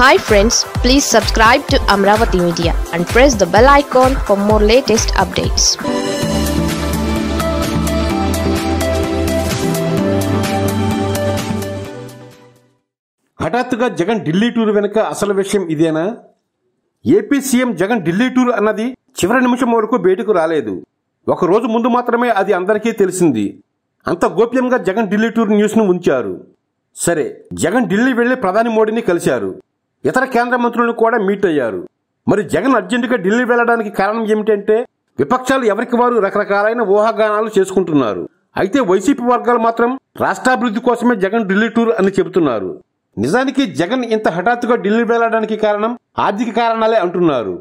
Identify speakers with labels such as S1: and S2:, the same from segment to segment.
S1: hi friends please subscribe to Amaravati media and press the bell icon for more latest updates హఠాత్తుగా Jagan Delhi tour వెనుక అసలు విషయం ఇదేనా AP CM Jagan Delhi tour అన్నది చివరి నిమిషం వరకు బయటకు రాలేదు ఒక రోజు ముందు మాత్రమే అది అందరికీ తెలిసింది అంత గోప్యంగా జగన్ ఢిల్లీ టూర్ ను ఉంచారు సరే జగన్ ఢిల్లీ వెళ్లి ప్రధాని మోడీని కలిశారు ఇతర కేంద్ర మంత్రులను కూడా మీట్ అయ్యారు మరి జగన్ అర్జెంటుగా ఢిల్లీ వెళ్లడానికి కారణం ఏమిటంటే విపక్షాలు ఎవరికి వారు రకరకాలైన ఊహాగానాలు చేసుకుంటున్నారు అయితే వైసీపీ వర్గాలు మాత్రం రాష్ట్రాభివృద్ధి కోసమే జగన్ ఢిల్లీ టూర్ అని చెబుతున్నారు నిజానికి జగన్ ఇంత హఠాత్తుగా ఢిల్లీ వెళ్లడానికి కారణం ఆర్థిక కారణాలే అంటున్నారు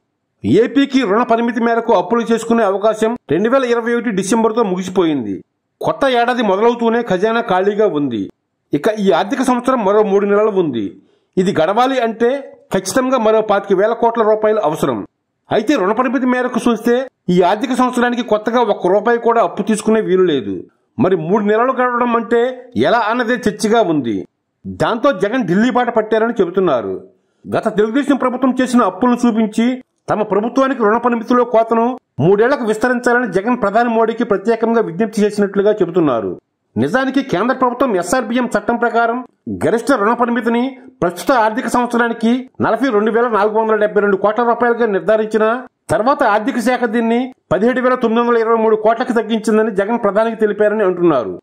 S1: ఏపీకి రుణ పరిమితి మేరకు అప్పులు చేసుకునే అవకాశం రెండు వేల ఇరవై ఒకటి డిసెంబర్తో ముగిసిపోయింది కొత్త ఏడాది మొదలవుతూనే ఖజానా ఖాళీగా ఉంది ఇక ఈ ఆర్థిక సంవత్సరం మరో మూడు నెలలు ఉంది ఇది గడవాలి అంటే ఖచ్చితంగా మరో పాతిక వేల కోట్ల రూపాయలు అవసరం అయితే రుణ పరిమితి మేరకు చూస్తే ఈ ఆర్థిక సంవత్సరానికి కొత్తగా ఒక్క రూపాయి కూడా అప్పు తీసుకునే వీలు లేదు మరి మూడు నెలలు గడవడం అంటే ఎలా అన్నదే చర్చగా ఉంది దాంతో జగన్ ఢిల్లీ బాట పట్టారని చెబుతున్నారు గత తెలుగుదేశం ప్రభుత్వం చేసిన అప్పులను చూపించి తమ ప్రభుత్వానికి రుణ పరిమితిలో కోతను మూడేళ్లకు విస్తరించాలని జగన్ ప్రధాని మోడీకి ప్రత్యేకంగా విజ్ఞప్తి చేసినట్లుగా చెబుతున్నారు నిజానికి కేంద్ర ప్రభుత్వం ఎస్ఆర్బిఎం చట్టం ప్రకారం గరిష్ట రుణ పరిమితిని ప్రస్తుత ఆర్థిక సంవత్సరానికి నలభై రెండు వేల నాలుగు వందల డెబ్బై రెండు కోట్ల రూపాయలుగా నిర్ధారించిన తర్వాత ఆర్థిక శాఖ దీన్ని పదిహేడు వేల తొమ్మిది వందల ఇరవై మూడు కోట్లకు తగ్గించిందని జగన్ ప్రధానికి తెలిపారని అంటున్నారు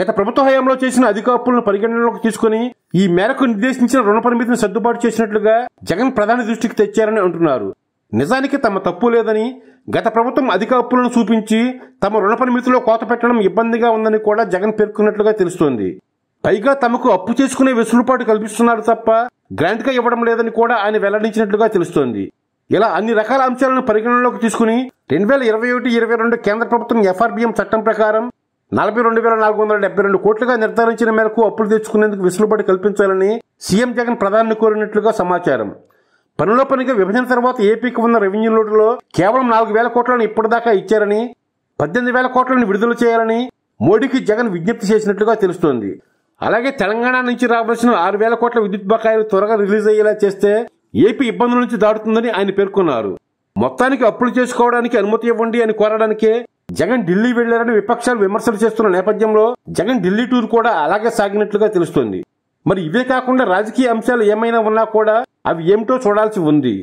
S1: గత ప్రభుత్వ హయాంలో చేసిన అధిక అప్పులను పరిగణనలోకి తీసుకుని ఈ మేరకు నిర్దేశించిన రుణ పరిమితిని సర్దుబాటు చేసినట్లుగా జగన్ ప్రధాని దృష్టికి తెచ్చారని అంటున్నారు నిజానికి తమ తప్పు లేదని గత ప్రభుత్వం అధిక అప్పులను చూపించి తమ రుణ పరిమితిలో కోత పెట్టడం ఇబ్బందిగా ఉందని కూడా జగన్ పేర్కొన్నట్లుగా తెలుస్తోంది పైగా తమకు అప్పు చేసుకునే వెసులుబాటు కల్పిస్తున్నారు తప్ప గా ఇవ్వడం లేదని కూడా ఆయన వెల్లడించినట్లుగా తెలుస్తోంది ఇలా అన్ని రకాల అంశాలను పరిగణనలోకి తీసుకుని రెండు వేల ఇరవై ఒకటి ఇరవై రెండు కేంద్ర ప్రభుత్వం ఎఫ్ఆర్బిఎం చట్టం ప్రకారం నలభై రెండు వేల నాలుగు వందల డెబ్బై రెండు కోట్లుగా నిర్ధారించిన మేరకు అప్పులు తెచ్చుకునేందుకు వెసులుబాటు కల్పించాలని సీఎం జగన్ ప్రధాని కోరినట్లుగా సమాచారం పనిలో పనిగా విభజన తర్వాత ఏపీకి ఉన్న రెవెన్యూ లోటులో కేవలం నాలుగు వేల కోట్లను ఇప్పటిదాకా ఇచ్చారని పద్దెనిమిది వేల కోట్లను విడుదల చేయాలని మోడీకి జగన్ విజ్ఞప్తి చేసినట్లుగా తెలుస్తోంది అలాగే తెలంగాణ నుంచి రావాల్సిన ఆరు వేల కోట్ల విద్యుత్ బకాయిలు త్వరగా రిలీజ్ అయ్యేలా చేస్తే ఏపీ ఇబ్బందుల నుంచి దాడుతుందని ఆయన పేర్కొన్నారు మొత్తానికి అప్పులు చేసుకోవడానికి అనుమతి ఇవ్వండి అని కోరడానికే జగన్ ఢిల్లీ వెళ్లారని విపక్షాలు విమర్శలు చేస్తున్న నేపథ్యంలో జగన్ ఢిల్లీ టూర్ కూడా అలాగే సాగినట్లుగా తెలుస్తోంది మరి ఇవే కాకుండా రాజకీయ అంశాలు ఏమైనా ఉన్నా కూడా అవి ఏమిటో చూడాల్సి ఉంది